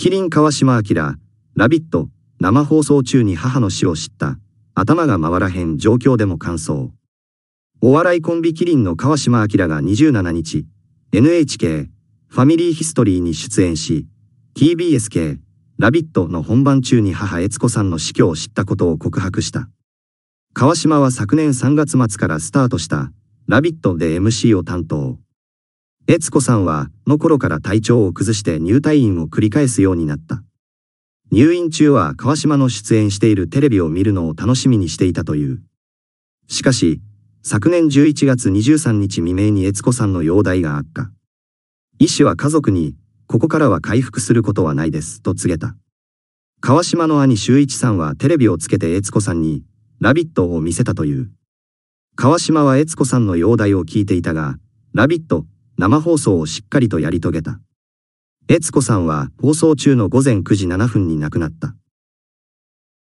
キリン川島明、ラビット、生放送中に母の死を知った、頭が回らへん状況でも感想。お笑いコンビキリンの川島明が27日、NHK、ファミリーヒストリーに出演し、TBS 系、ラビットの本番中に母悦子さんの死去を知ったことを告白した。川島は昨年3月末からスタートした、ラビットで MC を担当。悦子さんは、の頃から体調を崩して入退院を繰り返すようになった。入院中は川島の出演しているテレビを見るのを楽しみにしていたという。しかし、昨年11月23日未明に悦子さんの容体が悪化。医師は家族に、ここからは回復することはないです、と告げた。川島の兄修一さんはテレビをつけて悦子さんに、ラビットを見せたという。川島は悦子さんの容体を聞いていたが、ラビット生放送をしっかりとやり遂げた。悦子さんは放送中の午前9時7分に亡くなった。